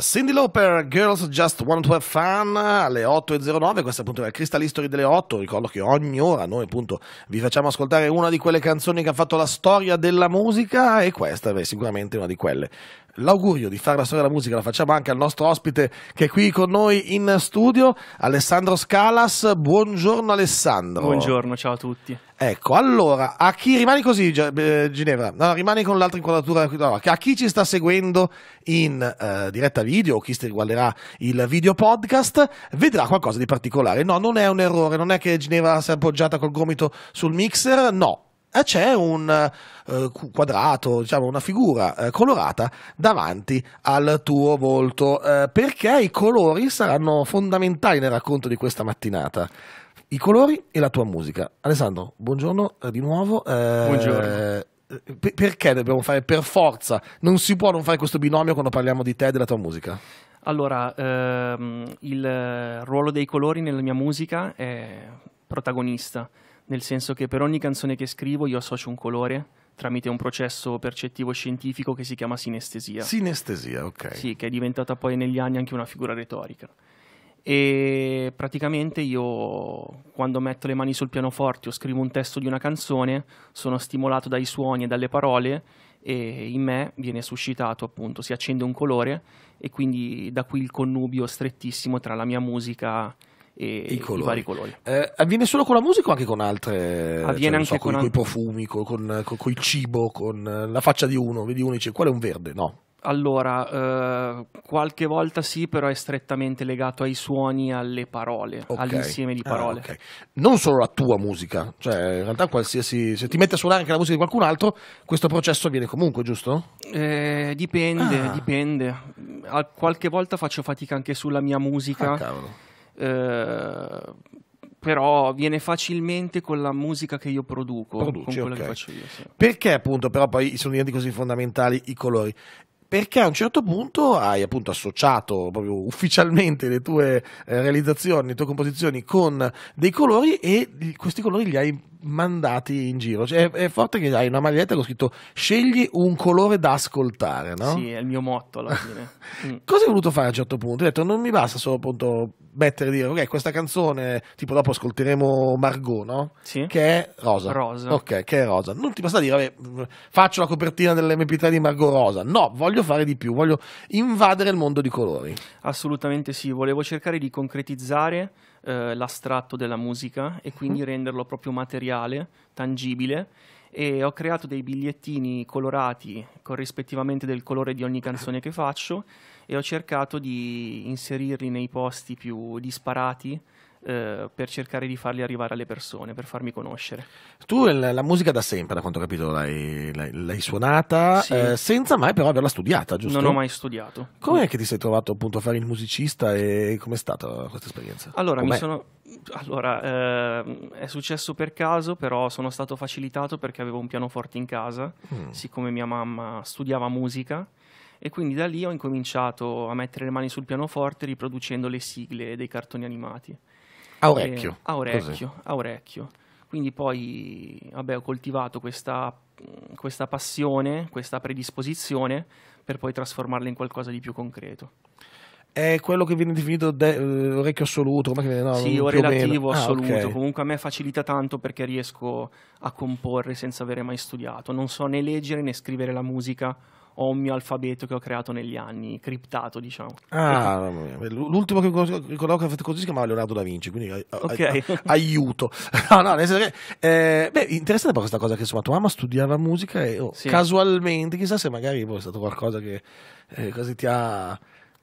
Cindy Lauper, Girls Just Want to Have Fun alle 8.09, questa appunto è la Crystal History delle 8, ricordo che ogni ora noi appunto vi facciamo ascoltare una di quelle canzoni che ha fatto la storia della musica e questa è sicuramente una di quelle. L'augurio di fare la storia della musica la facciamo anche al nostro ospite che è qui con noi in studio, Alessandro Scalas. Buongiorno Alessandro. Buongiorno, ciao a tutti. Ecco, allora, a chi rimani così, eh, Ginevra? No, rimani con l'altra inquadratura. No, a chi ci sta seguendo in uh, diretta video o chi guarderà il video podcast vedrà qualcosa di particolare. No, non è un errore, non è che Ginevra si è appoggiata col gomito sul mixer, no. Eh, c'è un uh, quadrato, diciamo una figura uh, colorata davanti al tuo volto, perché i colori saranno fondamentali nel racconto di questa mattinata i colori e la tua musica. Alessandro, buongiorno eh, di nuovo. Eh, buongiorno. Eh, per perché dobbiamo fare per forza? Non si può non fare questo binomio quando parliamo di te e della tua musica. Allora, ehm, il ruolo dei colori nella mia musica è protagonista, nel senso che per ogni canzone che scrivo io associo un colore tramite un processo percettivo scientifico che si chiama sinestesia. Sinestesia, ok. Sì, che è diventata poi negli anni anche una figura retorica e praticamente io quando metto le mani sul pianoforte o scrivo un testo di una canzone sono stimolato dai suoni e dalle parole e in me viene suscitato appunto, si accende un colore e quindi da qui il connubio strettissimo tra la mia musica e i, colori. I vari colori. Eh, avviene solo con la musica o anche con altre? Avviene cioè, so, anche con, con i profumi, con, con, con, il cibo, con la faccia di uno, vedi uno e dice qual è un verde? No. Allora, eh, qualche volta sì, però è strettamente legato ai suoni, alle parole, okay. all'insieme di ah, parole. Ah, okay. Non solo la tua musica, cioè in realtà qualsiasi, se ti metti a suonare anche la musica di qualcun altro, questo processo avviene comunque, giusto? Eh, dipende, ah. dipende. Qualche volta faccio fatica anche sulla mia musica. Ah, cavolo. Eh, però viene facilmente con la musica che io produco, Produci, con quella okay. che faccio io. Sì. Perché appunto però poi sono diventati così fondamentali i colori? perché a un certo punto hai appunto associato proprio ufficialmente le tue eh, realizzazioni, le tue composizioni con dei colori e questi colori li hai mandati in giro. Cioè, è, è, forte che hai una maglietta con scritto scegli un colore da ascoltare, no? Sì, è il mio motto alla fine. Mm. Cosa hai voluto fare a un certo punto? Hai detto non mi basta solo appunto mettere dire ok questa canzone tipo dopo ascolteremo Margot no? Sì. che è rosa. rosa ok che è rosa non ti basta dire vabbè faccio la copertina dell'MP3 di Margot rosa no voglio fare di più voglio invadere il mondo di colori assolutamente sì volevo cercare di concretizzare eh, l'astratto della musica e mhm. quindi renderlo proprio materiale, tangibile. E ho creato dei bigliettini colorati corrispettivamente del colore di ogni canzone che faccio e ho cercato di inserirli nei posti più disparati eh, per cercare di farli arrivare alle persone, per farmi conoscere. Tu la, musica da sempre, da quanto ho capito, l'hai, l'hai, l'hai suonata sì. eh, senza mai però averla studiata, giusto? Non ho mai studiato. Com'è che ti sei trovato appunto a fare il musicista e com'è stata questa esperienza? Allora, Com'è? mi sono... Allora, eh, è successo per caso, però sono stato facilitato perché avevo un pianoforte in casa, mm. siccome mia mamma studiava musica e quindi da lì ho incominciato a mettere le mani sul pianoforte riproducendo le sigle dei cartoni animati. Eh, a orecchio. a Quindi poi vabbè, ho coltivato questa, questa passione, questa predisposizione per poi trasformarla in qualcosa di più concreto. È quello che viene definito de- eh, orecchio assoluto, ma che, no, sì, o relativo o ah, assoluto. Ah, okay. Comunque a me facilita tanto perché riesco a comporre senza avere mai studiato. Non so né leggere né scrivere la musica ho un mio alfabeto che ho creato negli anni, criptato, diciamo. Ah, l'ultimo che ricordavo che ha fatto così si chiamava Leonardo da Vinci, quindi eh, okay. Eh, eh, aiuto. no, no, nel senso che, eh, beh, interessante poi questa cosa che insomma tua mamma studiava musica e oh, sì. casualmente, chissà se magari poi boh, è stato qualcosa che eh, così ti ha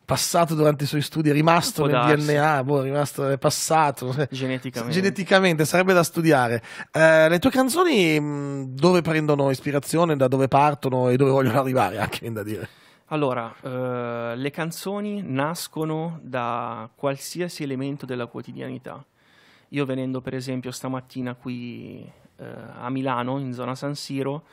passato durante i suoi studi, è rimasto nel darsi. DNA, boh, è rimasto, nel passato geneticamente. geneticamente sarebbe da studiare. Eh, le tue canzoni mm, dove prendono ispirazione, da dove partono e dove vogliono arrivare, anche da dire. Allora, eh, le canzoni nascono da qualsiasi elemento della quotidianità. Io venendo per esempio stamattina qui eh, a Milano, in zona San Siro,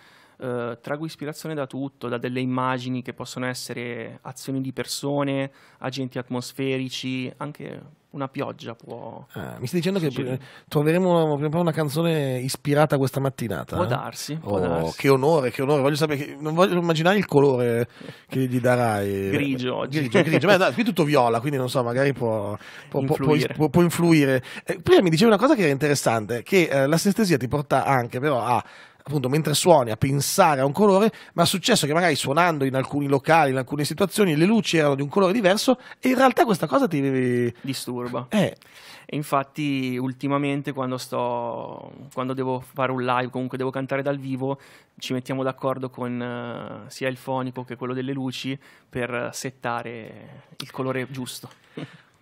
eh, traggo ispirazione da tutto, da delle immagini che possono essere azioni di persone, agenti atmosferici, anche una pioggia può... Ah, mi stai dicendo che eh, troveremo una, una canzone ispirata a questa mattinata? Può eh? darsi. Può oh, darsi. Che onore, che onore. Voglio sapere, che, non voglio immaginare il colore che gli darai. Grigio oggi. Grigio, grigio. Beh, dai, qui tutto viola, quindi non so, magari può, può influire. Può, può, influire. Eh, prima mi dicevi una cosa che era interessante, che eh, l'assistesia ti porta anche però a appunto mentre suoni a pensare a un colore, ma è successo che magari suonando in alcuni locali, in alcune situazioni, le luci erano di un colore diverso e in realtà questa cosa ti disturba. Eh. E infatti ultimamente quando sto quando devo fare un live, comunque devo cantare dal vivo, ci mettiamo d'accordo con uh, sia il fonico che quello delle luci per settare il colore giusto.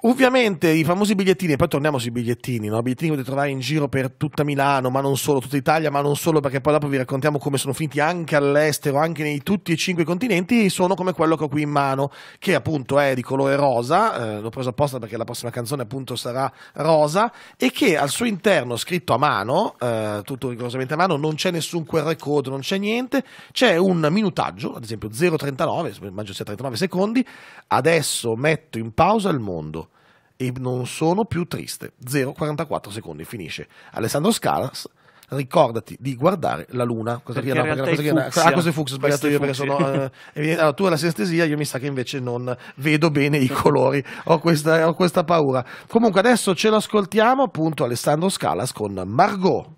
Ovviamente i famosi bigliettini, e poi torniamo sui bigliettini, no? bigliettini che potete trovare in giro per tutta Milano, ma non solo, tutta Italia, ma non solo, perché poi dopo vi raccontiamo come sono finiti anche all'estero, anche nei tutti e cinque continenti, sono come quello che ho qui in mano, che appunto è di colore rosa, eh, l'ho preso apposta perché la prossima canzone appunto sarà rosa, e che al suo interno, scritto a mano, eh, tutto rigorosamente a mano, non c'è nessun QR code, non c'è niente, c'è un minutaggio, ad esempio 0,39, immagino sia 39 secondi, adesso metto in pausa il mondo e non sono più triste. 0,44 secondi finisce. Alessandro Scalas ricordati di guardare la luna. Cosa perché che, no, perché cosa fucsia. che, ah, cos'è fucsia? Sbagliato io perché sono. Eh, allora, tu hai la sinestesia, io mi sa che invece non vedo bene i colori. Ho questa, ho questa paura. Comunque, adesso ce l'ascoltiamo appunto Alessandro Scalas con Margot.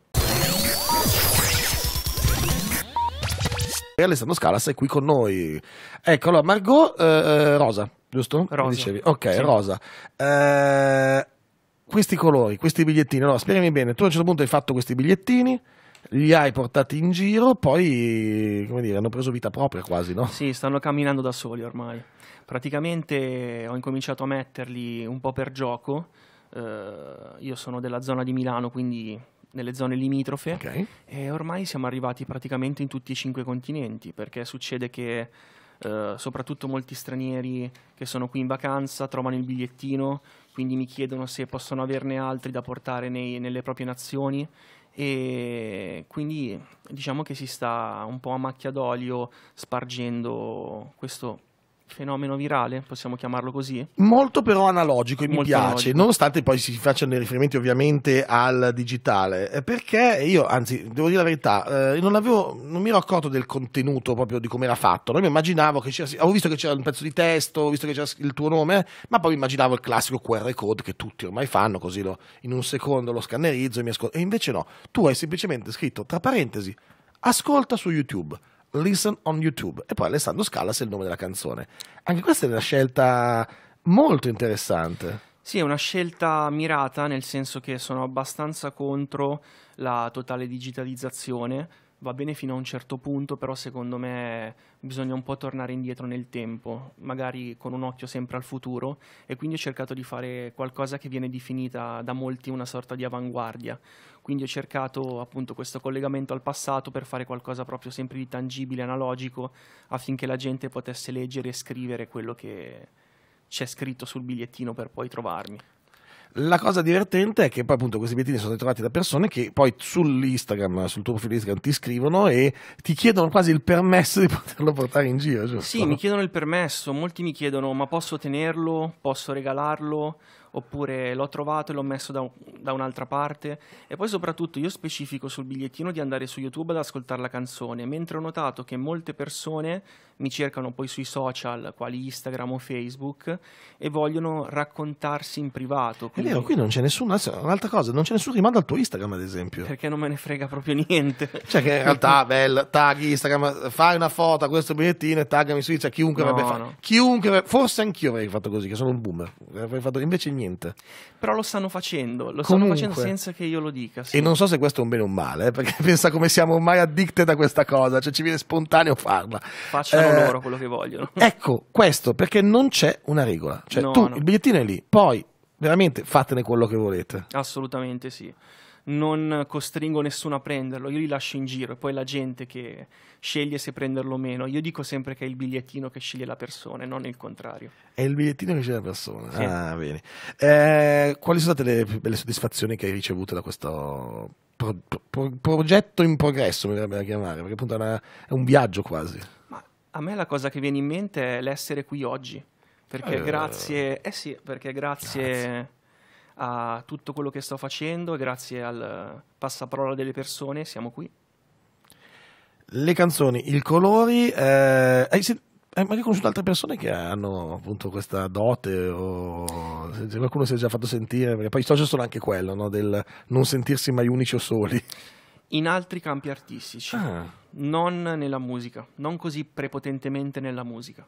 E Alessandro Scalas è qui con noi. Ecco, allora, Margot eh, eh Rosa giusto? Rosa. Dicevi? Ok, sì. rosa. Eh, questi colori, questi bigliettini, allora spiegami bene, tu a un certo punto hai fatto questi bigliettini, li hai portati in giro, poi come dire, hanno preso vita propria quasi, no? Sì, stanno camminando da soli ormai. Praticamente ho incominciato a metterli un po' per gioco. Uh, io sono della zona di Milano, quindi nelle zone limitrofe okay. e ormai siamo arrivati praticamente in tutti i cinque continenti, perché succede che eh, soprattutto molti stranieri che sono qui in vacanza trovano il bigliettino, quindi mi chiedono se possono averne altri da portare nei, nelle proprie nazioni e quindi diciamo che si sta un po' a macchia d'olio spargendo questo fenomeno virale, possiamo chiamarlo così. Molto però analogico e Molto mi piace, analogico. nonostante poi si facciano dei riferimenti ovviamente al digitale, eh, perché io, anzi, devo dire la verità, eh, non, avevo, non, mi ero accorto del contenuto proprio di come era fatto, no? mi immaginavo che c'era, avevo visto che c'era un pezzo di testo, ho visto che c'era il tuo nome, ma poi mi immaginavo il classico QR code che tutti ormai fanno, così lo, in un secondo lo scannerizzo e mi ascolto, e invece no, tu hai semplicemente scritto tra parentesi, ascolta su YouTube Listen on YouTube. E poi Alessandro Scallas è il nome della canzone. Anche questa è una scelta molto interessante. Sì, è una scelta mirata, nel senso che sono abbastanza contro la totale digitalizzazione va bene fino a un certo punto, però secondo me bisogna un po' tornare indietro nel tempo, magari con un occhio sempre al futuro e quindi ho cercato di fare qualcosa che viene definita da molti una sorta di avanguardia. Quindi ho cercato appunto questo collegamento al passato per fare qualcosa proprio sempre di tangibile, analogico, affinché la gente potesse leggere e scrivere quello che c'è scritto sul bigliettino per poi trovarmi. La cosa divertente è che poi appunto questi bigliettini sono ritrovati da persone che poi sull'Instagram, sul tuo profilo Instagram ti scrivono e ti chiedono quasi il permesso di poterlo portare in giro, giusto? Sì, mi chiedono il permesso, molti mi chiedono ma posso tenerlo, posso regalarlo, oppure l'ho trovato e l'ho messo da, da un'altra parte. E poi soprattutto io specifico sul bigliettino di andare su YouTube ad ascoltare la canzone, mentre ho notato che molte persone mi cercano poi sui social, quali Instagram o Facebook, e vogliono raccontarsi in privato. Quindi... È vero, qui non c'è nessun, un'altra cosa, non c'è nessuno che manda al tuo Instagram ad esempio. Perché non me ne frega proprio niente. Cioè che in realtà, bel, tag Instagram, fai una foto a questo bigliettino e taggami su Instagram, cioè chiunque no, avrebbe fatto. No. Chiunque, forse anch'io avrei fatto così, che sono un boomer, avrei fatto invece niente. Però lo stanno facendo, lo Comunque, stanno facendo senza che io lo dica. Sì. E non so se questo è un bene o un male, eh, perché pensa come siamo ormai addicted a questa cosa, cioè ci viene spontaneo farla. Faccio eh, eh, fanno loro quello che vogliono. Ecco, questo perché non c'è una regola. Cioè, no, tu no. il bigliettino è lì, poi veramente fatene quello che volete. Assolutamente sì. Non costringo nessuno a prenderlo, io li lascio in giro e poi la gente che sceglie se prenderlo o meno. Io dico sempre che è il bigliettino che sceglie la persona e non il contrario. È il bigliettino che sceglie la persona. Sì. Ah, bene. Eh, quali sono state le, le soddisfazioni che hai ricevuto da questo Pro, pro, progetto in progresso, mi verrebbe da chiamare, perché appunto è, una, è un viaggio quasi. A me la cosa che viene in mente è l'essere qui oggi, perché eh, grazie, eh sì, perché grazie, grazie, a tutto quello che sto facendo, grazie al passaparola delle persone, siamo qui. Le canzoni, i colori, eh, hai, hai magari conosciuto altre persone che hanno appunto questa dote o se qualcuno si è già fatto sentire, perché poi i social sono anche quello, no? del non sentirsi mai unici o soli in altri campi artistici, ah. non nella musica, non così prepotentemente nella musica.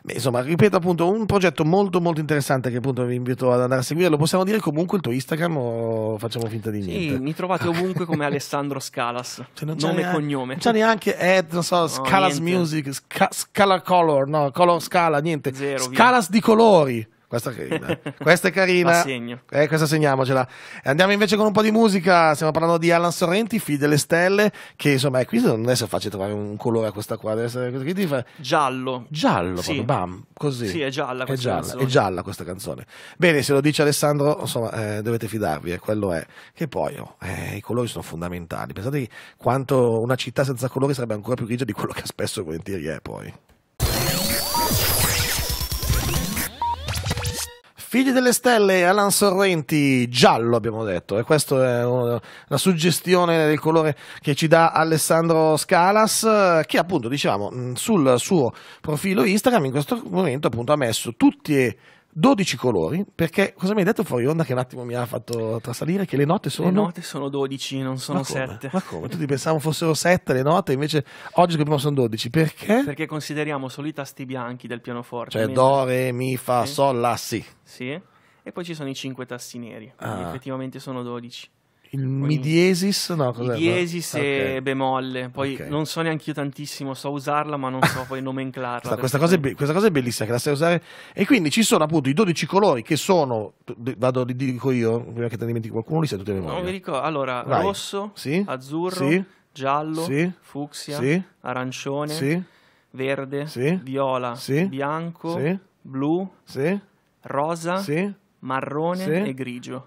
Beh, insomma, ripeto appunto, un progetto molto molto interessante che appunto vi invito ad andare a seguire. Lo possiamo dire comunque il tuo Instagram o facciamo finta di niente? Sì, mi trovate ah. ovunque come Alessandro Scalas, cioè, non nome neanche, e cognome. Non c'è neanche Ed, non so, no, Scalas niente. Music, Sca- Scala Color, no, Color Scala, niente. Zero, Scalas via. di colori. Questa è carina. questa è carina. Eh, questa segniamocela. Andiamo invece con un po' di musica. Stiamo parlando di Alan Sorrenti, Figli delle Stelle. Che insomma, qui non è essere facile trovare un colore a questa qua. Deve essere, che ti fa? Giallo. Giallo, sì. bam, così. Sì, è gialla questa è gialla, canzone. È gialla questa canzone. Bene, se lo dice Alessandro, insomma, eh, dovete fidarvi, eh, quello è. Che poi oh, eh, i colori sono fondamentali. Pensate quanto una città senza colori sarebbe ancora più grigia di quello che spesso e volentieri è poi. Figli delle stelle, Alan Sorrenti, giallo abbiamo detto, e questa è la suggestione del colore che ci dà Alessandro Scalas, che appunto diciamo sul suo profilo Instagram in questo momento appunto ha messo tutti e 12 colori, perché cosa mi hai detto fuori onda che un attimo mi ha fatto trasalire? Che le note sono... Le note sono 12, non sono ma 7. Ma come? Tutti pensavamo fossero 7 le note, invece oggi scopriamo sono 12. Perché? Perché consideriamo solo i tasti bianchi del pianoforte. Cioè mentre... do, re, mi, fa, sì. sol, la, si. Sì. E poi ci sono i 5 tasti neri, ah. effettivamente sono 12. Il mi diesis, no, Mi diesis no? e ah, bemolle. Poi okay. non so neanche io tantissimo, so usarla, ma non so poi nomenclarla. questa, questa, cosa be- questa, cosa è bellissima che la sai usare. E quindi ci sono appunto i 12 colori che sono. Vado, li dico io, prima che te ne dimentichi qualcuno, li sai tutti a memoria. No, vi ricordo. Allora, Vai. rosso, sì? azzurro, sì? giallo, sì? fucsia, arancione, verde, viola, bianco, blu, rosa, marrone e grigio.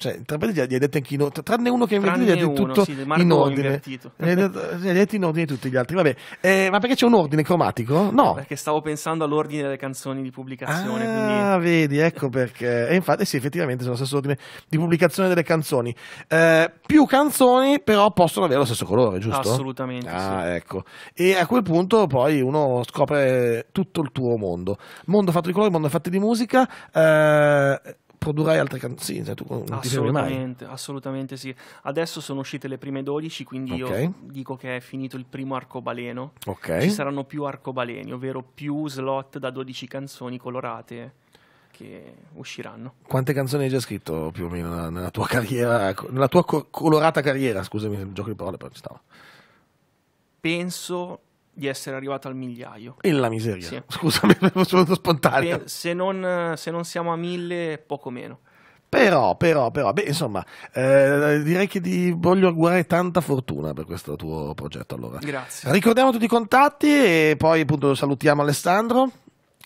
Cioè, tre partite gli hai detto anche in ordine, tranne uno che invertito, gli ha detto tutto sì, in ordine. Gli hai detto in ordine tutti gli altri, vabbè. Eh, ma perché c'è un ordine cromatico? No. Perché stavo pensando all'ordine delle canzoni di pubblicazione. Ah, quindi... vedi, ecco perché. E infatti sì, effettivamente sono lo stesso ordine di pubblicazione delle canzoni. Eh, più canzoni però possono avere lo stesso colore, giusto? Assolutamente. Ah, sì. ecco. E a quel punto poi uno scopre tutto il tuo mondo. Mondo fatto di colori, mondo fatto di musica. Eh, produrrai altre canzoni, cioè, tu non ti mai. Assolutamente sì. Adesso sono uscite le prime 12, quindi okay. io dico che è finito il primo arcobaleno. Okay. Ci saranno più arcobaleni, ovvero più slot da 12 canzoni colorate che usciranno. Quante canzoni hai già scritto più o meno nella tua carriera, nella tua colorata carriera, scusami il gioco di parole, però ci stavo. Penso di essere arrivato al migliaio. E la miseria. Sì. Scusami, sono stato spontaneo. se, non, se non siamo a mille, poco meno. Però, però, però, beh, insomma, eh, direi che ti voglio augurare tanta fortuna per questo tuo progetto. Allora. Grazie. Ricordiamo tutti i contatti e poi appunto salutiamo Alessandro.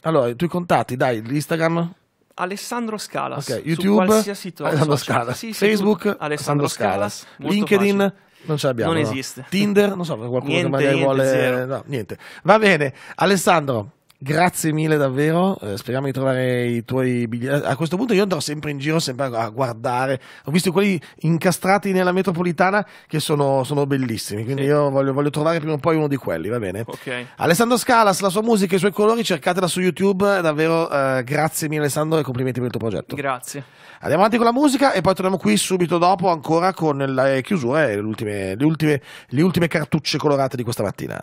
Allora, i tuoi contatti, dai, l'Instagram. Alessandro Scalas. Ok, YouTube. Su qualsiasi Alessandro Scalas. Sì, sì, Facebook. Alessandro, Alessandro Scalas. Scalas LinkedIn. Facile. Non ce l'abbiamo. Non no. esiste. Tinder, non so, qualcuno niente, che magari niente, vuole... Zero. No, niente. Va bene. Alessandro, Grazie mille davvero, eh, speriamo di trovare i tuoi biglietti. Eh, a questo punto io andrò sempre in giro sempre a guardare. Ho visto quelli incastrati nella metropolitana che sono, sono bellissimi, quindi sì. io voglio, voglio, trovare prima o poi uno di quelli, va bene? Okay. Alessandro Scalas, la sua musica, i suoi colori, cercatela su YouTube, eh, davvero eh, grazie mille Alessandro e complimenti per il tuo progetto. Grazie. Andiamo avanti con la musica e poi torniamo qui subito dopo ancora con le chiusure e le ultime, le ultime, le ultime cartucce colorate di questa mattina.